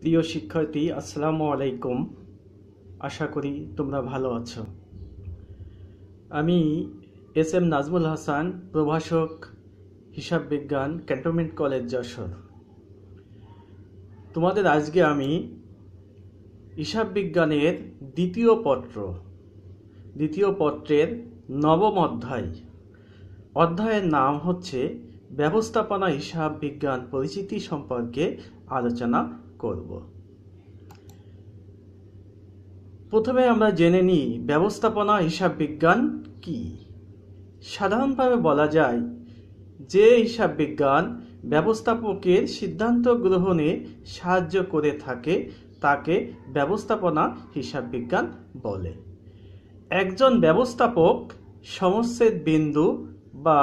প্রিয় শিক্ষার্থী আসসালামু আলাইকুম আশা করি তোমরা ভালো আছো আমি এস এম নাজমুল হাসান প্রভাষক হিসাব বিজ্ঞান ক্যান্টনমেন্ট কলেজ যশোর তোমাদের আজকে আমি হিসাব বিজ্ঞানের দ্বিতীয় পত্র দ্বিতীয় পত্রের নবম অধ্যায় অধ্যায়ের নাম হচ্ছে ব্যবস্থাপনা হিসাব বিজ্ঞান পরিচিতি সম্পর্কে আলোচনা করব প্রথমে আমরা জেনে নিই ব্যবস্থাপনা হিসাব বিজ্ঞান কি সাধারণভাবে বলা যায় যে হিসাব বিজ্ঞান ব্যবস্থাপকের সিদ্ধান্ত গ্রহণে সাহায্য করে থাকে তাকে ব্যবস্থাপনা হিসাব বিজ্ঞান বলে একজন ব্যবস্থাপক সমস্যার বিন্দু বা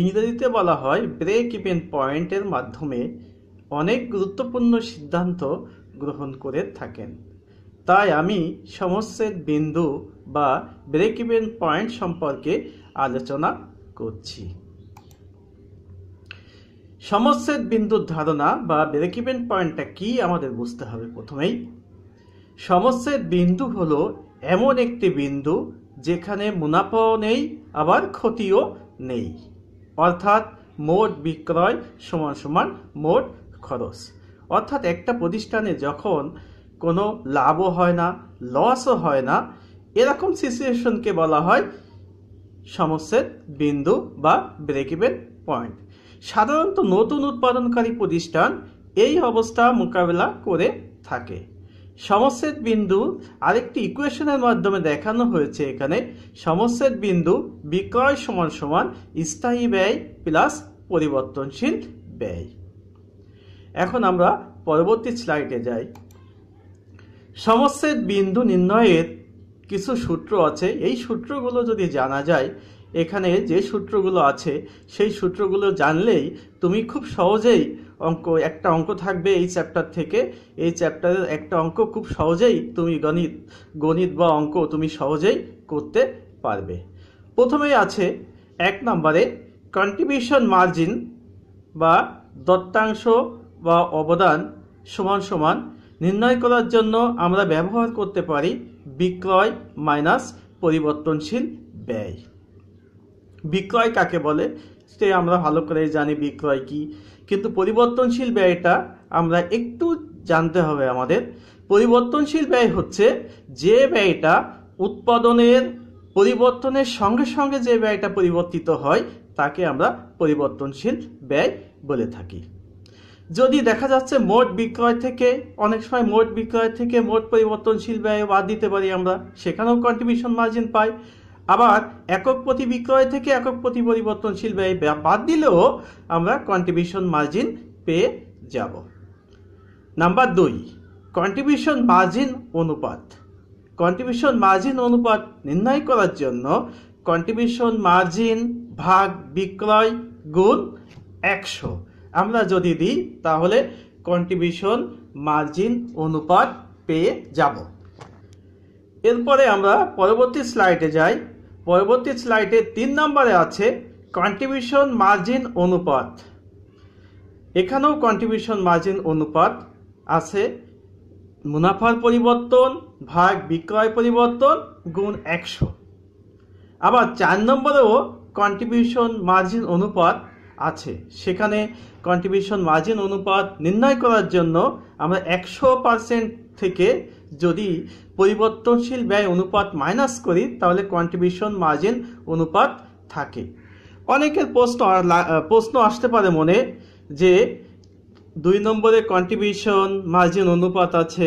ইংরেজিতে বলা হয় ব্রেক ইভেন পয়েন্টের মাধ্যমে অনেক গুরুত্বপূর্ণ সিদ্ধান্ত গ্রহণ করে থাকেন তাই আমি সমস্যার বিন্দু বা ব্রেক ইভেন পয়েন্ট সম্পর্কে আলোচনা করছি সমস্যের বিন্দুর ধারণা বা ব্রেক ইভেন পয়েন্টটা কি আমাদের বুঝতে হবে প্রথমেই সমস্যার বিন্দু হলো এমন একটি বিন্দু যেখানে মুনাফাও নেই আবার ক্ষতিও নেই অর্থাৎ মোট বিক্রয় সমান সমান মোট খরচ অর্থাৎ একটা প্রতিষ্ঠানে যখন কোনো লাভও হয় না লসও হয় না এরকম সিচুয়েশনকে বলা হয় সমস্যার বিন্দু বা ব্রেক ইভেন পয়েন্ট সাধারণত নতুন উৎপাদনকারী প্রতিষ্ঠান এই অবস্থা মোকাবেলা করে থাকে সমস্যার বিন্দু আরেকটি ইকুয়েশনের মাধ্যমে দেখানো হয়েছে এখানে সমস্যার বিন্দু বিক্রয় সমান সমান স্থায়ী ব্যয় প্লাস পরিবর্তনশীল ব্যয় এখন আমরা পরবর্তী স্লাইডে যাই সমস্যার বিন্দু নির্ণয়ের কিছু সূত্র আছে এই সূত্রগুলো যদি জানা যায় এখানে যে সূত্রগুলো আছে সেই সূত্রগুলো জানলেই তুমি খুব সহজেই অঙ্ক একটা অঙ্ক থাকবে এই চ্যাপ্টার থেকে এই চ্যাপ্টারের একটা অঙ্ক খুব সহজেই তুমি গণিত গণিত বা অঙ্ক তুমি সহজেই করতে পারবে প্রথমেই আছে এক নম্বরে কন্ট্রিবিউশন মার্জিন বা দত্তাংশ বা অবদান সমান সমান নির্ণয় করার জন্য আমরা ব্যবহার করতে পারি বিক্রয় মাইনাস পরিবর্তনশীল ব্যয় বিক্রয় কাকে বলে সে আমরা ভালো করে জানি বিক্রয় কি কিন্তু পরিবর্তনশীল ব্যয়টা আমরা একটু জানতে হবে আমাদের পরিবর্তনশীল ব্যয় হচ্ছে যে ব্যয়টা উৎপাদনের পরিবর্তনের সঙ্গে সঙ্গে যে ব্যয়টা পরিবর্তিত হয় তাকে আমরা পরিবর্তনশীল ব্যয় বলে থাকি যদি দেখা যাচ্ছে মোট বিক্রয় থেকে অনেক সময় মোট বিক্রয় থেকে মোট পরিবর্তনশীল ব্যয় বাদ দিতে পারি আমরা সেখানেও কন্ট্রিবিউশন মার্জিন পাই আবার একক প্রতি বিক্রয় থেকে একক প্রতি পরিবর্তনশীল ব্যয় বাদ দিলেও আমরা কন্ট্রিবিউশন মার্জিন পেয়ে যাব নাম্বার দুই কন্ট্রিবিউশন মার্জিন অনুপাত কন্ট্রিবিউশন মার্জিন অনুপাত নির্ণয় করার জন্য কন্ট্রিবিউশন মার্জিন ভাগ বিক্রয় গুণ একশো আমরা যদি দিই তাহলে কন্ট্রিবিউশন মার্জিন অনুপাত পেয়ে যাব এরপরে আমরা পরবর্তী স্লাইডে যাই পরবর্তী স্লাইডে তিন নম্বরে আছে কন্ট্রিবিউশন মার্জিন অনুপাত এখানেও কন্ট্রিবিউশন মার্জিন অনুপাত আছে মুনাফার পরিবর্তন ভাগ বিক্রয় পরিবর্তন গুণ একশো আবার চার নম্বরেও কন্ট্রিবিউশন মার্জিন অনুপাত আছে সেখানে কন্ট্রিবিউশন মার্জিন অনুপাত নির্ণয় করার জন্য আমরা একশো পার্সেন্ট থেকে যদি পরিবর্তনশীল ব্যয় অনুপাত মাইনাস করি তাহলে কন্ট্রিবিউশন মার্জিন অনুপাত থাকে অনেকের প্রশ্ন প্রশ্ন আসতে পারে মনে যে দুই নম্বরে কন্ট্রিবিউশন মার্জিন অনুপাত আছে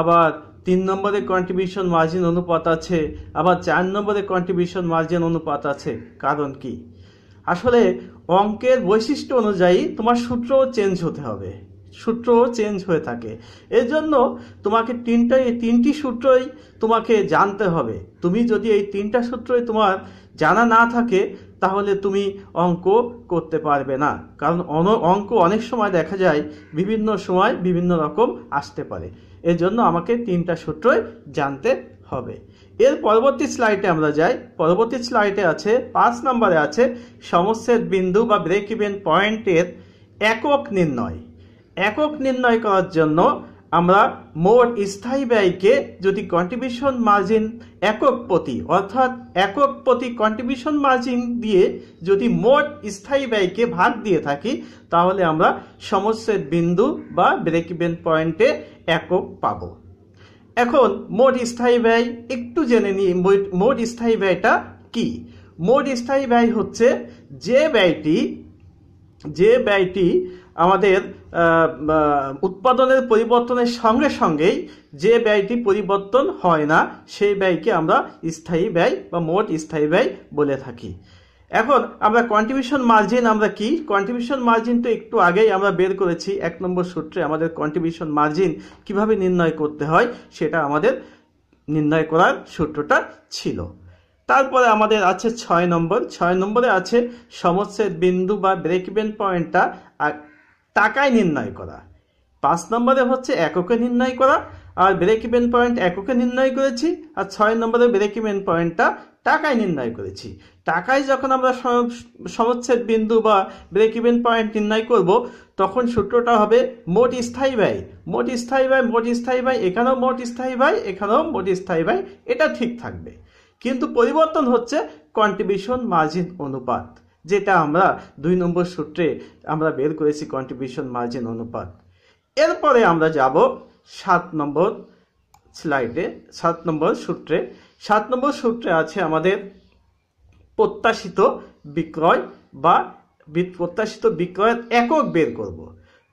আবার তিন নম্বরে কন্ট্রিবিউশন মার্জিন অনুপাত আছে আবার চার নম্বরে কন্ট্রিবিউশন মার্জিন অনুপাত আছে কারণ কী আসলে অঙ্কের বৈশিষ্ট্য অনুযায়ী তোমার সূত্র চেঞ্জ হতে হবে সূত্র চেঞ্জ হয়ে থাকে এর জন্য তোমাকে তিনটা এই তিনটি সূত্রই তোমাকে জানতে হবে তুমি যদি এই তিনটা সূত্রই তোমার জানা না থাকে তাহলে তুমি অঙ্ক করতে পারবে না কারণ অঙ্ক অনেক সময় দেখা যায় বিভিন্ন সময় বিভিন্ন রকম আসতে পারে এর জন্য আমাকে তিনটা সূত্রই জানতে হবে এর পরবর্তী স্লাইডে আমরা যাই পরবর্তী স্লাইডে আছে পাঁচ নম্বরে আছে সমস্যের বিন্দু বা ব্রেক ইভেন পয়েন্টের একক নির্ণয় একক নির্ণয় করার জন্য আমরা মোট স্থায়ী ব্যয়কে যদি কন্ট্রিবিউশন মার্জিন একক প্রতি অর্থাৎ একক প্রতি কন্ট্রিবিউশন মার্জিন দিয়ে যদি মোট স্থায়ী ব্যয়কে ভাগ দিয়ে থাকি তাহলে আমরা সমস্যের বিন্দু বা ব্রেক ইভেন পয়েন্টে একক পাবো এখন মোট স্থায়ী ব্যয় একটু জেনে নিই মোট স্থায়ী ব্যয়টা কি মোট স্থায়ী ব্যয় হচ্ছে যে ব্যয়টি যে ব্যয়টি আমাদের উৎপাদনের পরিবর্তনের সঙ্গে সঙ্গেই যে ব্যয়টি পরিবর্তন হয় না সেই ব্যয়কে আমরা স্থায়ী ব্যয় বা মোট স্থায়ী ব্যয় বলে থাকি এখন আমরা কন্ট্রিবিউশন মার্জিন আমরা কি কন্ট্রিবিউশন মার্জিন তো একটু আগেই আমরা বের করেছি এক নম্বর সূত্রে আমাদের কন্ট্রিবিউশন মার্জিন কিভাবে নির্ণয় করতে হয় সেটা আমাদের নির্ণয় করার সূত্রটা ছিল তারপরে আমাদের আছে ছয় নম্বর ছয় নম্বরে আছে সমস্যার বিন্দু বা ব্রেকবেন পয়েন্টটা টাকায় নির্ণয় করা পাঁচ নম্বরে হচ্ছে এককে নির্ণয় করা আর ব্রেক ইভেন পয়েন্ট এককে নির্ণয় করেছি আর ছয় নম্বরের ব্রেক ইভেন পয়েন্টটা টাকায় নির্ণয় করেছি টাকায় যখন আমরা সমচ্ছেদ বিন্দু বা ব্রেক ইভেন পয়েন্ট নির্ণয় করব তখন সূত্রটা হবে মোট স্থায়ী ব্যয় মোট স্থায়ী ব্যয় মোট স্থায়ী ব্যয় এখানেও মোট স্থায়ী ব্যয় এখানেও মোট স্থায়ী ব্যয় এটা ঠিক থাকবে কিন্তু পরিবর্তন হচ্ছে কন্ট্রিবিউশন মার্জিন অনুপাত যেটা আমরা দুই নম্বর সূত্রে আমরা বের করেছি কন্ট্রিবিউশন মার্জিন অনুপাত এরপরে আমরা যাব সাত নম্বর স্লাইডে সাত নম্বর সূত্রে সাত নম্বর সূত্রে আছে আমাদের প্রত্যাশিত বিক্রয় বা প্রত্যাশিত বিক্রয়ের একক বের করব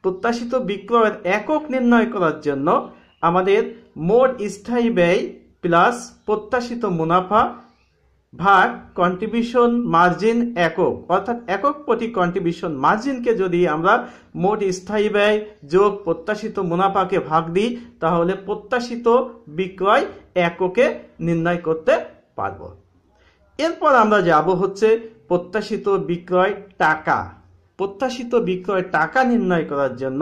প্রত্যাশিত বিক্রয়ের একক নির্ণয় করার জন্য আমাদের মোট স্থায়ী ব্যয় প্লাস প্রত্যাশিত মুনাফা ভাগ কন্ট্রিবিউশন মার্জিন একক অর্থাৎ একক প্রতি কন্ট্রিবিউশন মার্জিনকে যদি আমরা মোট স্থায়ী ব্যয় যোগ প্রত্যাশিত মুনাফাকে ভাগ দিই তাহলে প্রত্যাশিত বিক্রয় এককে নির্ণয় করতে পারব এরপর আমরা যাব হচ্ছে প্রত্যাশিত বিক্রয় টাকা প্রত্যাশিত বিক্রয় টাকা নির্ণয় করার জন্য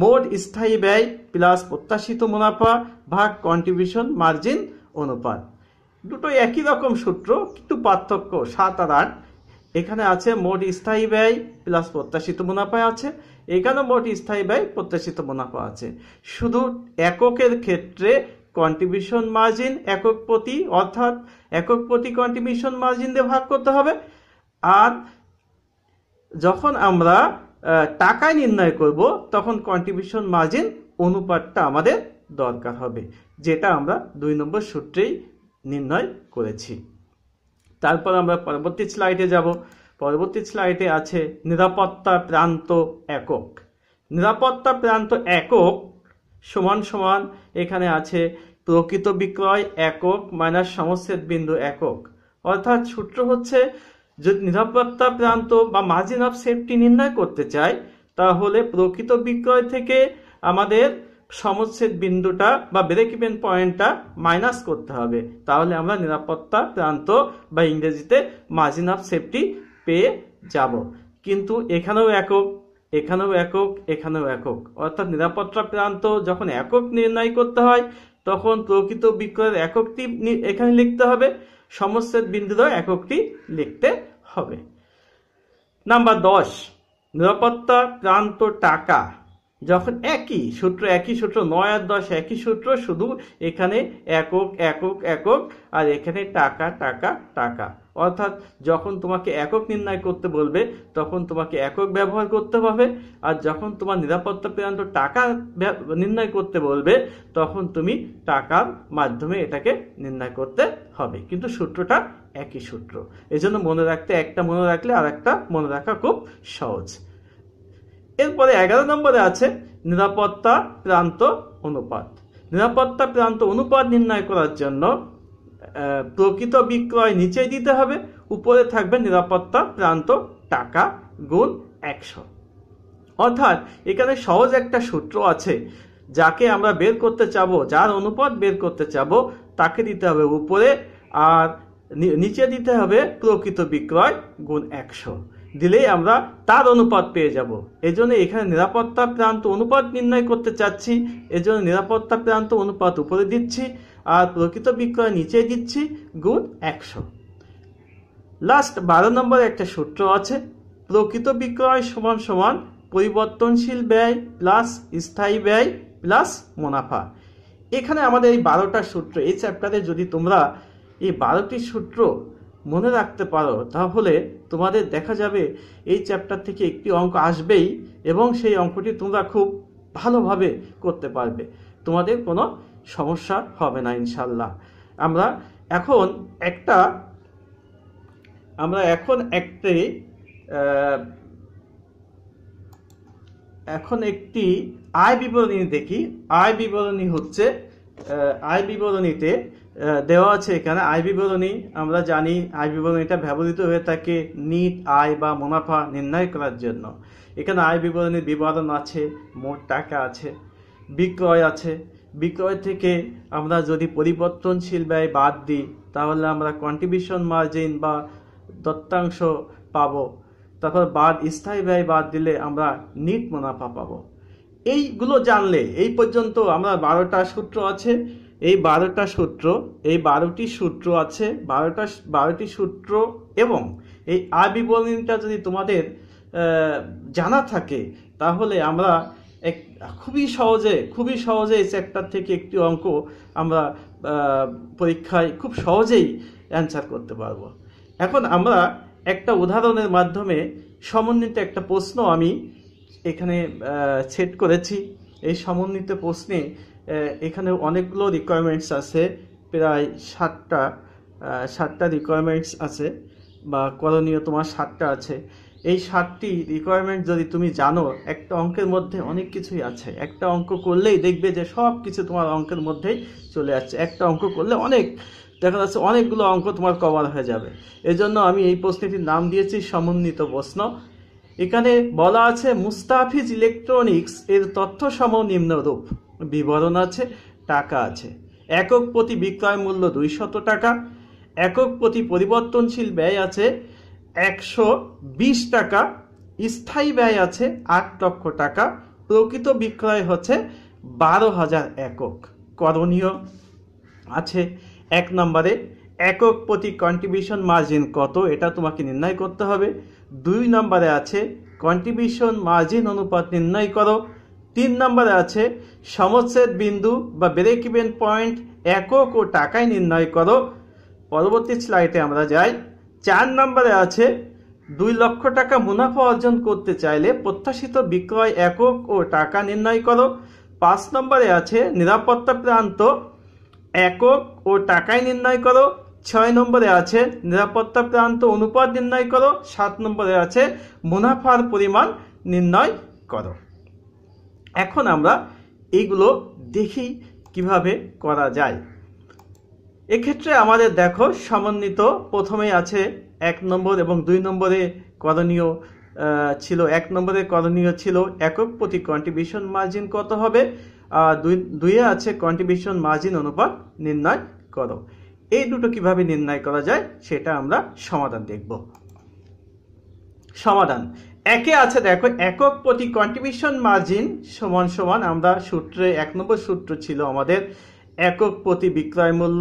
মোট স্থায়ী ব্যয় প্লাস প্রত্যাশিত মুনাফা ভাগ কন্ট্রিবিউশন মার্জিন অনুপাত দুটো একই রকম সূত্র কিন্তু পার্থক্য সাত আর আট এখানে আছে মোট স্থায়ী ব্যয় প্লাস প্রত্যাশিত মুনাফা আছে এখানেও মোট স্থায়ী ব্যয় প্রত্যাশিত মুনাফা আছে শুধু এককের ক্ষেত্রে কন্ট্রিবিউশন মার্জিন একক প্রতি অর্থাৎ একক প্রতি কন্ট্রিবিউশন মার্জিন দিয়ে ভাগ করতে হবে আর যখন আমরা টাকায় নির্ণয় করব তখন কন্ট্রিবিউশন মার্জিন অনুপাতটা আমাদের দরকার হবে যেটা আমরা দুই নম্বর সূত্রেই নির্ণয় করেছি তারপর আমরা পরবর্তী স্লাইডে যাব পরবর্তী স্লাইডে আছে নিরাপত্তা প্রান্ত একক নিরাপত্তা প্রান্ত একক সমান সমান এখানে আছে প্রকৃত বিক্রয় একক মাইনাস সমস্যার বিন্দু একক অর্থাৎ সূত্র হচ্ছে যদি নিরাপত্তা প্রান্ত বা মার্জিন অফ সেফটি নির্ণয় করতে চাই তাহলে প্রকৃত বিক্রয় থেকে আমাদের সমচ্ছেদ বিন্দুটা বা ব্রেক ইভেন পয়েন্টটা মাইনাস করতে হবে তাহলে আমরা নিরাপত্তা প্রান্ত বা ইংরেজিতে মার্জিন অফ সেফটি পেয়ে যাব কিন্তু এখানেও একক এখানেও একক এখানেও একক অর্থাৎ নিরাপত্তা প্রান্ত যখন একক নির্ণয় করতে হয় তখন প্রকৃত বিক্রয়ের এককটি এখানে লিখতে হবে সমস্যার বিন্দুরও এককটি লিখতে হবে নাম্বার দশ নিরাপত্তা প্রান্ত টাকা যখন একই সূত্র একই সূত্র নয় আর দশ একই সূত্র শুধু এখানে একক একক একক আর এখানে টাকা টাকা টাকা অর্থাৎ যখন তোমাকে একক নির্ণয় করতে বলবে তখন তোমাকে একক ব্যবহার করতে হবে আর যখন তোমার নিরাপত্তা প্রান্ত টাকা নির্ণয় করতে বলবে তখন তুমি টাকার মাধ্যমে এটাকে নির্ণয় করতে হবে কিন্তু সূত্রটা একই সূত্র এজন্য মনে রাখতে একটা মনে রাখলে আর একটা মনে রাখা খুব সহজ এরপরে এগারো নম্বরে আছে নিরাপত্তা প্রান্ত অনুপাত নিরাপত্তা প্রান্ত অনুপাত নির্ণয় করার জন্য প্রকৃত বিক্রয় নিচে দিতে হবে উপরে থাকবে নিরাপত্তা প্রান্ত টাকা গুণ একশো অর্থাৎ এখানে সহজ একটা সূত্র আছে যাকে আমরা বের করতে চাব যার অনুপাত বের করতে চাব তাকে দিতে হবে উপরে আর নিচে দিতে হবে প্রকৃত বিক্রয় গুণ একশো দিলেই আমরা তার অনুপাত পেয়ে যাব এজন্য এখানে নিরাপত্তা প্রান্ত অনুপাত নির্ণয় করতে চাচ্ছি এজন্য নিরাপত্তা প্রান্ত অনুপাত উপরে দিচ্ছি আর প্রকৃত বিক্রয় নিচে দিচ্ছি গুণ একশো লাস্ট বারো নম্বর একটা সূত্র আছে প্রকৃত বিক্রয় সমান সমান পরিবর্তনশীল ব্যয় প্লাস স্থায়ী ব্যয় প্লাস মুনাফা এখানে আমাদের এই বারোটা সূত্র এই চ্যাপ্টারে যদি তোমরা এই বারোটি সূত্র মনে রাখতে পারো তাহলে তোমাদের দেখা যাবে এই চ্যাপ্টার থেকে একটি অঙ্ক আসবেই এবং সেই অঙ্কটি তোমরা খুব ভালোভাবে করতে পারবে তোমাদের কোনো সমস্যা হবে না ইনশাল্লাহ আমরা এখন একটা আমরা এখন একটি এখন একটি আয় বিবরণী দেখি আয় বিবরণী হচ্ছে আয় বিবরণীতে দেওয়া আছে এখানে আয় বিবরণী আমরা জানি আয় বিবরণীটা ব্যবহৃত হয়ে থাকে নিট আয় বা মুনাফা নির্ণয় করার জন্য এখানে আয় বিবরণীর বিবরণ আছে মোট টাকা আছে বিক্রয় আছে বিক্রয় থেকে আমরা যদি পরিবর্তনশীল ব্যয় বাদ দিই তাহলে আমরা কন্ট্রিবিউশন মার্জিন বা দত্তাংশ পাব তারপর বাদ স্থায়ী ব্যয় বাদ দিলে আমরা নিট মুনাফা পাব এইগুলো জানলে এই পর্যন্ত আমরা বারোটা সূত্র আছে এই বারোটা সূত্র এই বারোটি সূত্র আছে বারোটা বারোটি সূত্র এবং এই আবিবরণীটা যদি তোমাদের জানা থাকে তাহলে আমরা এক খুবই সহজে খুবই সহজে এই চ্যাপ্টার থেকে একটি অঙ্ক আমরা পরীক্ষায় খুব সহজেই অ্যান্সার করতে পারব এখন আমরা একটা উদাহরণের মাধ্যমে সমন্বিত একটা প্রশ্ন আমি এখানে সেট করেছি এই সমন্বিত প্রশ্নে এখানে অনেকগুলো রিকোয়ারমেন্টস আছে প্রায় সাতটা সাতটা রিকোয়ারমেন্টস আছে বা করণীয় তোমার সাতটা আছে এই সাতটি রিকোয়ারমেন্ট যদি তুমি জানো একটা অঙ্কের মধ্যে অনেক কিছুই আছে একটা অঙ্ক করলেই দেখবে যে সব কিছু তোমার অঙ্কের মধ্যেই চলে আসছে একটা অঙ্ক করলে অনেক দেখা যাচ্ছে অনেকগুলো অঙ্ক তোমার কভার হয়ে যাবে এজন্য আমি এই প্রশ্নটির নাম দিয়েছি সমন্বিত প্রশ্ন এখানে বলা আছে মুস্তাফিজ ইলেকট্রনিক্স এর তথ্য সম নিম্নরূপ বিবরণ আছে টাকা আছে একক প্রতি বিক্রয় মূল্য দুইশত টাকা একক প্রতি পরিবর্তনশীল ব্যয় আছে একশো বিশ টাকা স্থায়ী ব্যয় আছে আট লক্ষ টাকা প্রকৃত বিক্রয় হচ্ছে বারো হাজার একক করণীয় আছে এক নম্বরে একক প্রতি কন্ট্রিবিউশন মার্জিন কত এটা তোমাকে নির্ণয় করতে হবে দুই নম্বরে আছে কন্ট্রিবিউশন মার্জিন অনুপাত নির্ণয় করো তিন নম্বরে আছে সমচ্ছেদ বিন্দু বা ব্রেক ইভেন পয়েন্ট একক ও টাকায় নির্ণয় করো পরবর্তী স্লাইডে আমরা যাই চার নম্বরে আছে দুই লক্ষ টাকা মুনাফা অর্জন করতে চাইলে প্রত্যাশিত বিক্রয় একক ও টাকা নির্ণয় করো পাঁচ নম্বরে আছে নিরাপত্তা প্রান্ত একক ও টাকায় নির্ণয় করো ছয় নম্বরে আছে নিরাপত্তা প্রান্ত অনুপাত নির্ণয় করো সাত নম্বরে আছে মুনাফার পরিমাণ নির্ণয় করো এখন আমরা এইগুলো দেখি কিভাবে করা যায় এক্ষেত্রে আমাদের দেখো সমন্বিত প্রথমেই আছে এক নম্বর এবং দুই নম্বরে করণীয় ছিল এক নম্বরে করণীয় ছিল একক প্রতি কন্ট্রিবিউশন মার্জিন কত হবে দুই দুইয়ে আছে কন্ট্রিবিউশন মার্জিন অনুপাত নির্ণয় করো এই দুটো কিভাবে নির্ণয় করা যায় সেটা আমরা সমাধান দেখব সমাধান একে আছে দেখো একক প্রতি কন্ট্রিবিউশন মার্জিন সমান সমান আমরা সূত্রে এক নম্বর সূত্র ছিল আমাদের একক প্রতি বিক্রয় মূল্য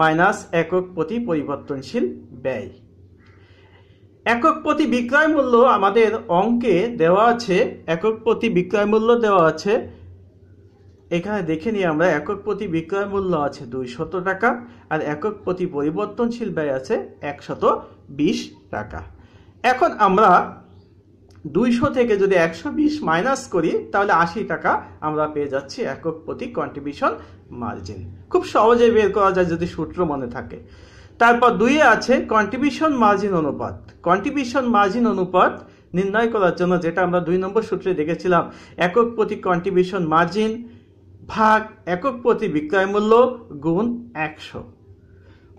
মাইনাস একক প্রতি পরিবর্তনশীল ব্যয় একক প্রতি বিক্রয় মূল্য আমাদের অঙ্কে দেওয়া আছে একক প্রতি বিক্রয় মূল্য দেওয়া আছে এখানে দেখে নিই আমরা একক প্রতি বিক্রয় মূল্য আছে দুইশত টাকা আর একক প্রতি পরিবর্তনশীল ব্যয় আছে একশত বিশ টাকা এখন আমরা দুইশো থেকে যদি একশো বিশ মাইনাস করি তাহলে আশি টাকা আমরা পেয়ে যাচ্ছি একক প্রতি কন্ট্রিবিউশন মার্জিন খুব সহজে বের করা যায় যদি সূত্র মনে থাকে তারপর দুইয়ে আছে কন্ট্রিবিউশন মার্জিন অনুপাত কন্ট্রিবিউশন মার্জিন অনুপাত নির্ণয় করার জন্য যেটা আমরা দুই নম্বর সূত্রে দেখেছিলাম একক প্রতি কন্ট্রিবিউশন মার্জিন ভাগ একক প্রতি বিক্রয় মূল্য গুণ একশো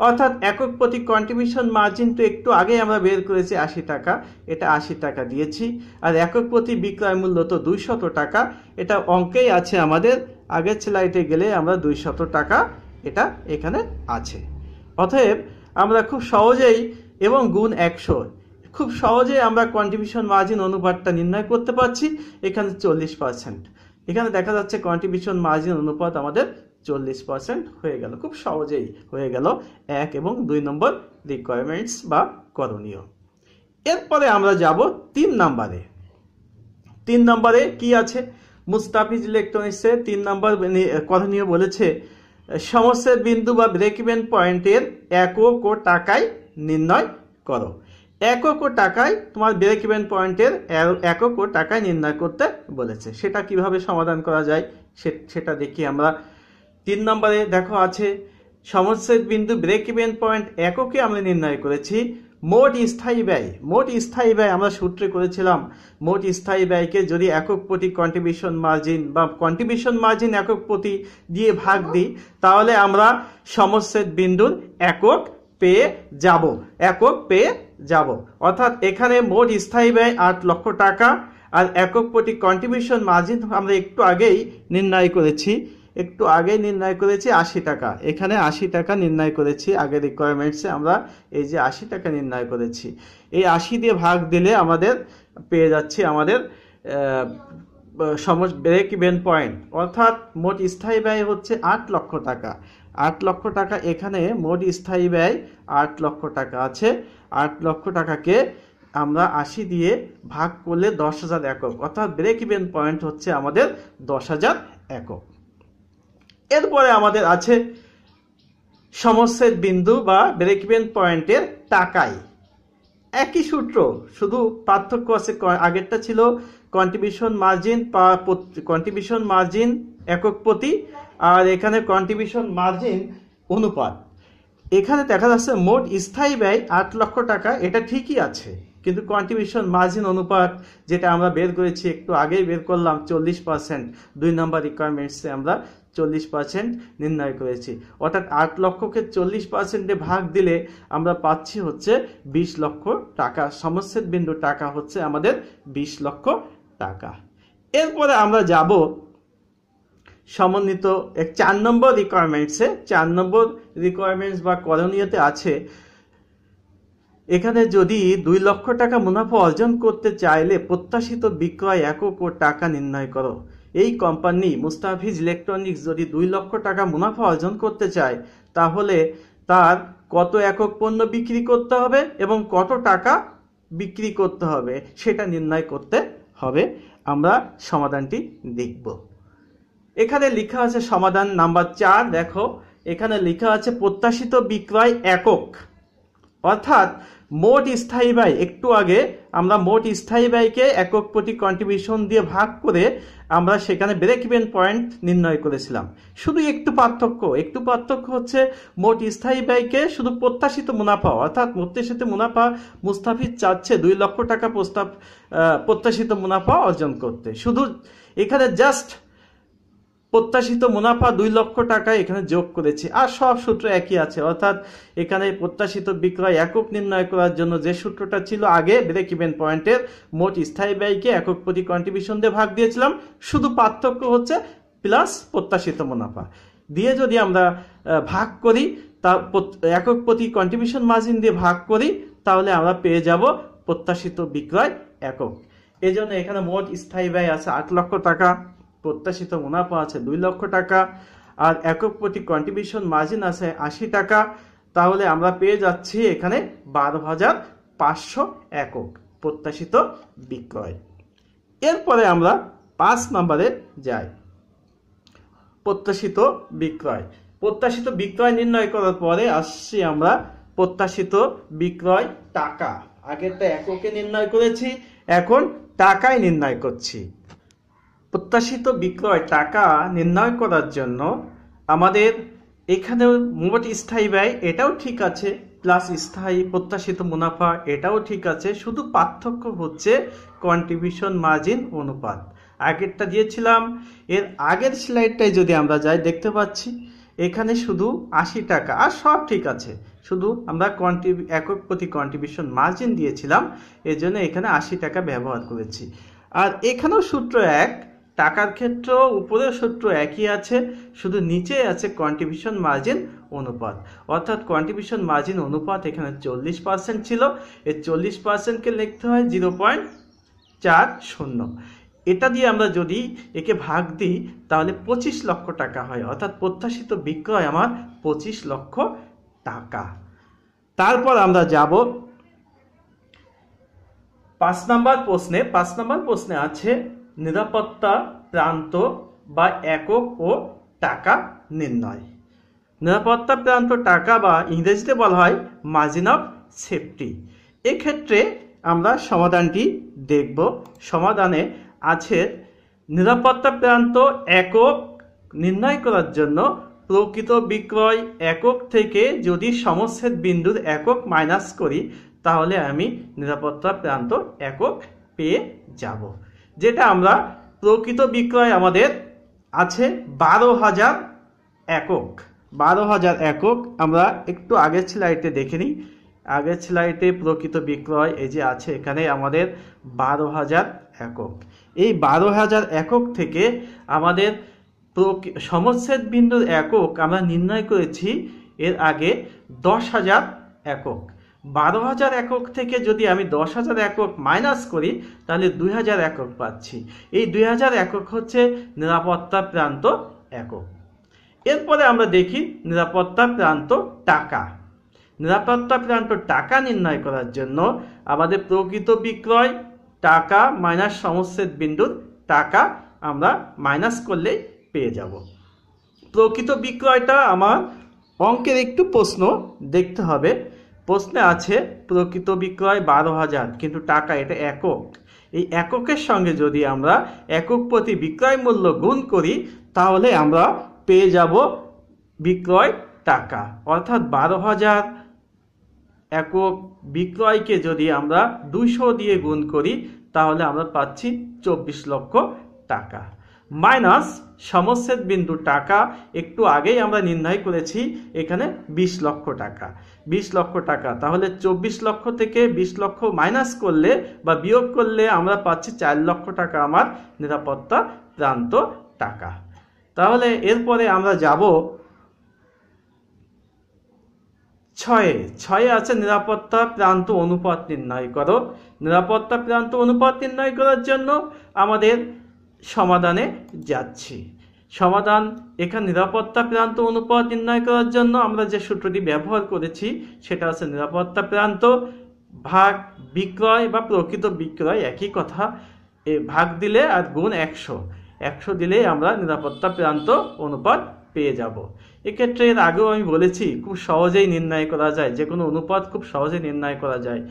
অর্থাৎ একক প্রতি কন্ট্রিবিউশন মার্জিন তো একটু আগে আমরা বের করেছি আশি টাকা এটা আশি টাকা দিয়েছি আর একক প্রতি বিক্রয় মূল্য তো দুইশত টাকা এটা অঙ্কেই আছে আমাদের আগের স্লাইডে গেলে আমরা দুইশত টাকা এটা এখানে আছে অতএব আমরা খুব সহজেই এবং গুণ একশো খুব সহজে আমরা কন্ট্রিবিউশন মার্জিন অনুপাতটা নির্ণয় করতে পারছি এখানে চল্লিশ পার্সেন্ট এখানে দেখা যাচ্ছে কন্ট্রিবিউশন মার্জিন অনুপাত আমাদের চল্লিশ পার্সেন্ট হয়ে গেল খুব সহজেই হয়ে গেল এক এবং দুই নম্বর রিকোয়ারমেন্টস বা করণীয় এরপরে আমরা যাব তিন নম্বরে তিন নম্বরে কি আছে মুস্তাফিজ ইলেকট্রনিক্সে তিন নম্বর করণীয় বলেছে সমস্যার বিন্দু বা ব্রেক ইভেন পয়েন্টের একক ও টাকায় নির্ণয় করো একক ও টাকায় তোমার ব্রেক ইভেন পয়েন্টের একক ও টাকায় নির্ণয় করতে বলেছে সেটা কিভাবে সমাধান করা যায় সেটা দেখি আমরা তিন নম্বরে দেখো আছে সমস্যার বিন্দু ব্রেক ইভেন পয়েন্ট এককে আমরা নির্ণয় করেছি মোট স্থায়ী ব্যয় মোট স্থায়ী ব্যয় আমরা সূত্রে করেছিলাম মোট স্থায়ী ব্যয়কে যদি একক প্রতি কন্ট্রিবিউশন মার্জিন বা কন্ট্রিবিউশন মার্জিন একক প্রতি দিয়ে ভাগ দিই তাহলে আমরা সমস্যার বিন্দুর একক পেয়ে যাব একক পেয়ে যাব অর্থাৎ এখানে মোট স্থায়ী ব্যয় আট লক্ষ টাকা আর একক প্রতি কন্ট্রিবিউশন মার্জিন আমরা একটু আগেই নির্ণয় করেছি একটু আগেই নির্ণয় করেছি আশি টাকা এখানে আশি টাকা নির্ণয় করেছি আগের রিকোয়ারমেন্টসে আমরা এই যে আশি টাকা নির্ণয় করেছি এই আশি দিয়ে ভাগ দিলে আমাদের পেয়ে যাচ্ছি আমাদের সম ব্রেক ইভেন পয়েন্ট অর্থাৎ মোট স্থায়ী ব্যয় হচ্ছে আট লক্ষ টাকা আট লক্ষ টাকা এখানে মোট স্থায়ী ব্যয় আট লক্ষ টাকা আছে আট লক্ষ টাকাকে আমরা আশি দিয়ে ভাগ করলে দশ হাজার একক অর্থাৎ ব্রেক ইভেন পয়েন্ট হচ্ছে আমাদের দশ হাজার একক এরপরে আমাদের আছে সমস্যার বিন্দু বা ব্রেকবেন পয়েন্টের টাকায় একই সূত্র শুধু পার্থক্য আছে আগেরটা ছিল কন্ট্রিবিউশন মার্জিন কন্ট্রিবিউশন মার্জিন একক প্রতি আর এখানে কন্ট্রিবিউশন মার্জিন অনুপাত এখানে দেখা যাচ্ছে মোট স্থায়ী ব্যয় আট লক্ষ টাকা এটা ঠিকই আছে কিন্তু কন্ট্রিবিউশন মার্জিন অনুপাত যেটা আমরা বের করেছি একটু আগেই বের করলাম চল্লিশ পার্সেন্ট দুই নম্বর রিকোয়ারমেন্টসে আমরা চল্লিশ পার্সেন্ট নির্ণয় করেছি অর্থাৎ আট লক্ষকে চল্লিশ পার্সেন্টে ভাগ দিলে আমরা পাচ্ছি হচ্ছে বিশ লক্ষ টাকা সমস্যার বিন্দু টাকা হচ্ছে আমাদের বিশ লক্ষ টাকা এরপরে আমরা যাব সমন্বিত এক চার নম্বর রিকোয়ারমেন্টসে চার নম্বর রিকোয়ারমেন্টস বা করণীয়তে আছে এখানে যদি দুই লক্ষ টাকা মুনাফা অর্জন করতে চাইলে প্রত্যাশিত বিক্রয় একক ও টাকা নির্ণয় করো এই কোম্পানি মুস্তাফিজ ইলেকট্রনিক্স যদি দুই লক্ষ টাকা মুনাফা অর্জন করতে চায় তাহলে তার কত একক পণ্য বিক্রি করতে হবে এবং কত টাকা বিক্রি করতে হবে সেটা নির্ণয় করতে হবে আমরা সমাধানটি দেখব এখানে লেখা আছে সমাধান নাম্বার চার দেখো এখানে লেখা আছে প্রত্যাশিত বিক্রয় একক অর্থাৎ মোট স্থায়ী ব্যয় একটু আগে আমরা মোট স্থায়ী ব্যয়কে একক প্রতি কন্ট্রিবিউশন দিয়ে ভাগ করে আমরা সেখানে ব্রেক ইভেন পয়েন্ট নির্ণয় করেছিলাম শুধু একটু পার্থক্য একটু পার্থক্য হচ্ছে মোট স্থায়ী ব্যয়কে শুধু প্রত্যাশিত মুনাফা অর্থাৎ প্রত্যাশিত মুনাফা মুস্তাফিজ চাচ্ছে দুই লক্ষ টাকা প্রস্তাব প্রত্যাশিত মুনাফা অর্জন করতে শুধু এখানে জাস্ট প্রত্যাশিত মুনাফা দুই লক্ষ টাকা এখানে যোগ করেছি আর সব সূত্র একই আছে অর্থাৎ এখানে প্রত্যাশিত বিক্রয় একক নির্ণয় করার জন্য যে সূত্রটা ছিল আগে ব্রেক ইভেন পয়েন্টের মোট স্থায়ী ব্যয়কে একক প্রতি কন্ট্রিবিউশন দিয়ে ভাগ দিয়েছিলাম শুধু পার্থক্য হচ্ছে প্লাস প্রত্যাশিত মুনাফা দিয়ে যদি আমরা ভাগ করি তা একক প্রতি কন্ট্রিবিউশন মার্জিন দিয়ে ভাগ করি তাহলে আমরা পেয়ে যাব প্রত্যাশিত বিক্রয় একক এজন্য এখানে মোট স্থায়ী ব্যয় আছে আট লক্ষ টাকা প্রত্যাশিত মুনাফা আছে দুই লক্ষ টাকা আর একক প্রতি কন্ট্রিবিউশন মার্জিন আছে আশি টাকা তাহলে আমরা পেয়ে যাচ্ছি এখানে বারো হাজার পাঁচশো একক প্রত্যাশিত বিক্রয় এরপরে আমরা পাঁচ নম্বরে যাই প্রত্যাশিত বিক্রয় প্রত্যাশিত বিক্রয় নির্ণয় করার পরে আসছি আমরা প্রত্যাশিত বিক্রয় টাকা আগেরটা এককে নির্ণয় করেছি এখন টাকায় নির্ণয় করছি প্রত্যাশিত বিক্রয় টাকা নির্ণয় করার জন্য আমাদের এখানেও মোট স্থায়ী ব্যয় এটাও ঠিক আছে প্লাস স্থায়ী প্রত্যাশিত মুনাফা এটাও ঠিক আছে শুধু পার্থক্য হচ্ছে কন্ট্রিবিউশন মার্জিন অনুপাত আগেরটা দিয়েছিলাম এর আগের স্লাইডটাই যদি আমরা যাই দেখতে পাচ্ছি এখানে শুধু আশি টাকা আর সব ঠিক আছে শুধু আমরা কন্ট্রিবি একক প্রতি কন্ট্রিবিউশন মার্জিন দিয়েছিলাম জন্য এখানে আশি টাকা ব্যবহার করেছি আর এখানেও সূত্র এক টাকার ক্ষেত্রেও উপরের সূত্র একই আছে শুধু নিচে আছে কন্ট্রিবিউশন মার্জিন অনুপাত অর্থাৎ কন্ট্রিবিউশন মার্জিন অনুপাত এখানে চল্লিশ পার্সেন্ট ছিল এই চল্লিশ পার্সেন্টকে লিখতে হয় জিরো পয়েন্ট চার শূন্য এটা দিয়ে আমরা যদি একে ভাগ দিই তাহলে পঁচিশ লক্ষ টাকা হয় অর্থাৎ প্রত্যাশিত বিক্রয় আমার পঁচিশ লক্ষ টাকা তারপর আমরা যাব পাঁচ নাম্বার প্রশ্নে পাঁচ নাম্বার প্রশ্নে আছে নিরাপত্তা প্রান্ত বা একক ও টাকা নির্ণয় নিরাপত্তা প্রান্ত টাকা বা ইংরেজিতে বলা হয় মার্জিন অফ সেফটি এক্ষেত্রে আমরা সমাধানটি দেখব সমাধানে আছে নিরাপত্তা প্রান্ত একক নির্ণয় করার জন্য প্রকৃত বিক্রয় একক থেকে যদি সমস্যার বিন্দুর একক মাইনাস করি তাহলে আমি নিরাপত্তা প্রান্ত একক পেয়ে যাব যেটা আমরা প্রকৃত বিক্রয় আমাদের আছে বারো হাজার একক বারো হাজার একক আমরা একটু আগের স্লাইডে দেখে নিই আগের স্লাইডে প্রকৃত বিক্রয় এই যে আছে এখানে আমাদের বারো হাজার একক এই বারো হাজার একক থেকে আমাদের সমচ্ছেদ বিন্দুর একক আমরা নির্ণয় করেছি এর আগে দশ হাজার একক বারো হাজার একক থেকে যদি আমি দশ হাজার একক মাইনাস করি তাহলে দুই হাজার একক পাচ্ছি এই দুই হাজার একক হচ্ছে নিরাপত্তা প্রান্ত একক এরপরে আমরা দেখি নিরাপত্তা প্রান্ত টাকা নিরাপত্তা প্রান্ত টাকা নির্ণয় করার জন্য আমাদের প্রকৃত বিক্রয় টাকা মাইনাস সমস্যের বিন্দুর টাকা আমরা মাইনাস করলে পেয়ে যাব প্রকৃত বিক্রয়টা আমার অঙ্কের একটু প্রশ্ন দেখতে হবে প্রশ্নে আছে প্রকৃত বিক্রয় বারো হাজার কিন্তু টাকা এটা একক এই এককের সঙ্গে যদি আমরা একক প্রতি বিক্রয় মূল্য গুণ করি তাহলে আমরা পেয়ে যাব বিক্রয় টাকা অর্থাৎ বারো হাজার একক বিক্রয়কে যদি আমরা দুশো দিয়ে গুণ করি তাহলে আমরা পাচ্ছি চব্বিশ লক্ষ টাকা মাইনাস সমচ্ছেদ বিন্দু টাকা একটু আগেই আমরা নির্ণয় করেছি এখানে ২০ লক্ষ টাকা ২০ লক্ষ টাকা তাহলে ২৪ লক্ষ থেকে ২০ লক্ষ মাইনাস করলে বা বিয়োগ করলে আমরা পাচ্ছি চার লক্ষ টাকা আমার নিরাপত্তা প্রান্ত টাকা তাহলে এরপরে আমরা যাব ছয়ে ছয়ে আছে নিরাপত্তা প্রান্ত অনুপাত নির্ণয় করো নিরাপত্তা প্রান্ত অনুপাত নির্ণয় করার জন্য আমাদের সমাধানে যাচ্ছি সমাধান এখানে নিরাপত্তা প্রান্ত অনুপাত নির্ণয় করার জন্য আমরা যে সূত্রটি ব্যবহার করেছি সেটা হচ্ছে নিরাপত্তা প্রান্ত ভাগ বিক্রয় বা প্রকৃত বিক্রয় একই কথা এ ভাগ দিলে আর গুণ একশো একশো দিলে আমরা নিরাপত্তা প্রান্ত অনুপাত পেয়ে যাব এক্ষেত্রে এর আগেও আমি বলেছি খুব সহজেই নির্ণয় করা যায় যে কোনো অনুপাত খুব সহজে নির্ণয় করা যায়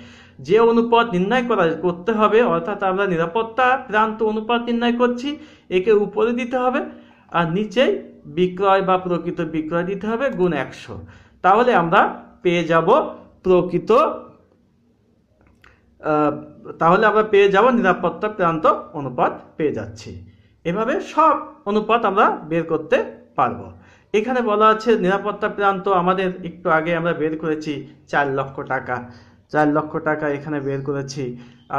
যে অনুপাত নির্ণয় করা করতে হবে অর্থাৎ আমরা নিরাপত্তা প্রান্ত অনুপাত নির্ণয় করছি একে উপরে দিতে হবে আর নিচেই বিক্রয় বা প্রকৃত বিক্রয় দিতে হবে গুণ একশো তাহলে আমরা পেয়ে যাব প্রকৃত তাহলে আমরা পেয়ে যাব নিরাপত্তা প্রান্ত অনুপাত পেয়ে যাচ্ছি এভাবে সব অনুপাত আমরা বের করতে পারব এখানে বলা আছে নিরাপত্তা প্রান্ত আমাদের একটু আগে আমরা বের করেছি চার লক্ষ টাকা চার লক্ষ টাকা এখানে বের করেছি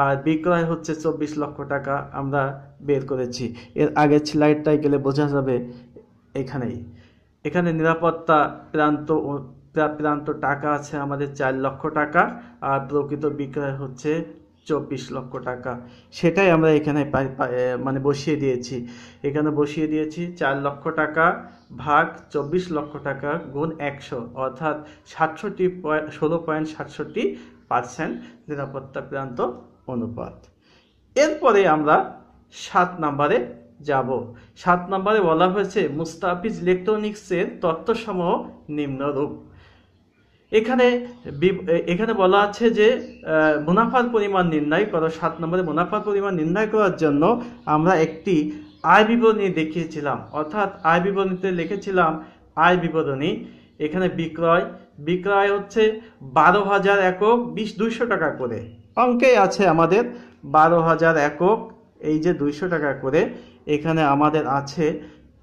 আর বিক্রয় হচ্ছে চব্বিশ লক্ষ টাকা আমরা বের করেছি এর আগের স্লাইডটাই গেলে বোঝা যাবে এখানেই এখানে নিরাপত্তা প্রান্ত প্রান্ত টাকা আছে আমাদের চার লক্ষ টাকা আর প্রকৃত বিক্রয় হচ্ছে চব্বিশ লক্ষ টাকা সেটাই আমরা এখানে মানে বসিয়ে দিয়েছি এখানে বসিয়ে দিয়েছি চার লক্ষ টাকা ভাগ চব্বিশ লক্ষ টাকা গুণ একশো অর্থাৎ সাতষট্টি ষোলো পয়েন্ট সাতষট্টি পার্সেন্ট নিরাপত্তাক্রান্ত অনুপাত এরপরে আমরা সাত নম্বরে যাব সাত নম্বরে বলা হয়েছে মুস্তাফিজ ইলেকট্রনিক্সের তত্ত্বসমূহ নিম্নরূপ এখানে এখানে বলা আছে যে মুনাফার পরিমাণ নির্ণয় করো সাত নম্বরে মুনাফার পরিমাণ নির্ণয় করার জন্য আমরা একটি আয় বিবরণী দেখিয়েছিলাম অর্থাৎ আয় বিবরণীতে লিখেছিলাম আয় বিবরণী এখানে বিক্রয় বিক্রয় হচ্ছে বারো হাজার একক বিশ দুইশো টাকা করে অঙ্কেই আছে আমাদের বারো হাজার একক এই যে দুইশো টাকা করে এখানে আমাদের আছে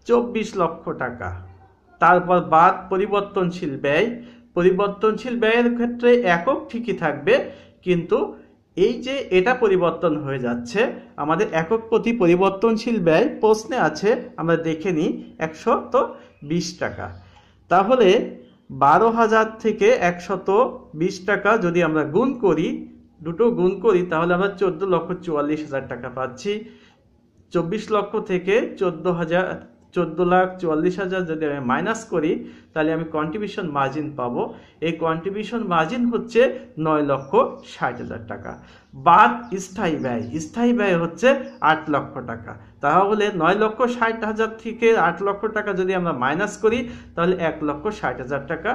চব্বিশ লক্ষ টাকা তারপর বাদ পরিবর্তনশীল ব্যয় পরিবর্তনশীল ব্যয়ের ক্ষেত্রে একক ঠিকই থাকবে কিন্তু এই যে এটা পরিবর্তন হয়ে যাচ্ছে আমাদের একক প্রতি পরিবর্তনশীল ব্যয় প্রশ্নে আছে আমরা দেখে নিই একশো তো বিশ টাকা তাহলে বারো হাজার থেকে একশত বিশ টাকা যদি আমরা গুণ করি দুটো গুণ করি তাহলে আমরা চোদ্দ লক্ষ চুয়াল্লিশ হাজার টাকা পাচ্ছি চব্বিশ লক্ষ থেকে চোদ্দ হাজার চোদ্দ লাখ চুয়াল্লিশ হাজার যদি আমি মাইনাস করি তাহলে আমি কন্ট্রিবিউশন মার্জিন পাব এই কন্ট্রিবিউশন মার্জিন হচ্ছে নয় লক্ষ ষাট হাজার টাকা বাদ স্থায়ী ব্যয় স্থায়ী ব্যয় হচ্ছে আট লক্ষ টাকা তাহলে নয় লক্ষ ষাট হাজার থেকে আট লক্ষ টাকা যদি আমরা মাইনাস করি তাহলে এক লক্ষ ষাট হাজার টাকা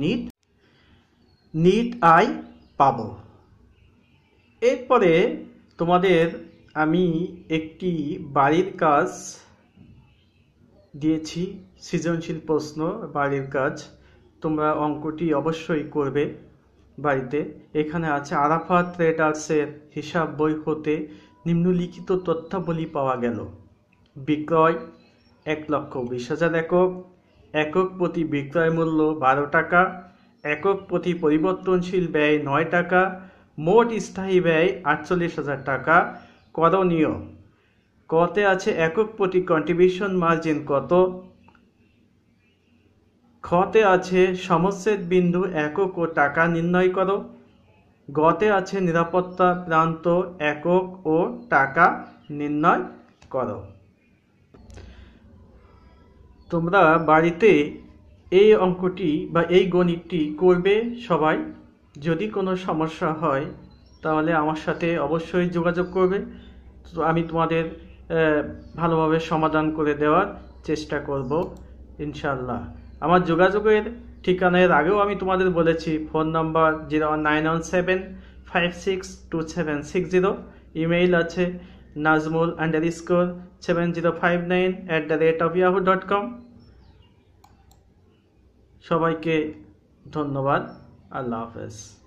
নিট নিট আয় পাবো এরপরে তোমাদের আমি একটি বাড়ির কাজ দিয়েছি সৃজনশীল প্রশ্ন বাড়ির কাজ তোমরা অঙ্কটি অবশ্যই করবে বাড়িতে এখানে আছে আরাফা ট্রেডার্সের হিসাব বই হতে নিম্নলিখিত তথ্যাবলী পাওয়া গেল বিক্রয় এক লক্ষ বিশ হাজার একক একক প্রতি বিক্রয় মূল্য বারো টাকা একক প্রতি পরিবর্তনশীল ব্যয় নয় টাকা মোট স্থায়ী ব্যয় আটচল্লিশ হাজার টাকা করণীয় কতে আছে একক প্রতি কন্ট্রিবিউশন মার্জিন কত খতে আছে সমস্যার বিন্দু একক ও টাকা নির্ণয় করো গতে আছে নিরাপত্তা প্রান্ত একক ও টাকা নির্ণয় করো তোমরা বাড়িতে এই অঙ্কটি বা এই গণিতটি করবে সবাই যদি কোনো সমস্যা হয় তাহলে আমার সাথে অবশ্যই যোগাযোগ করবে তো আমি তোমাদের ভালোভাবে সমাধান করে দেওয়ার চেষ্টা করব ইনশাল্লাহ আমার যোগাযোগের ঠিকানার আগেও আমি তোমাদের বলেছি phone number zero nine one seven five six two seven six zero email আছে Najmul underscore seven zero five nine at the rate of Yahoo dot com সবাইকে ধন্যবাদ আল্লাহ হাফেজ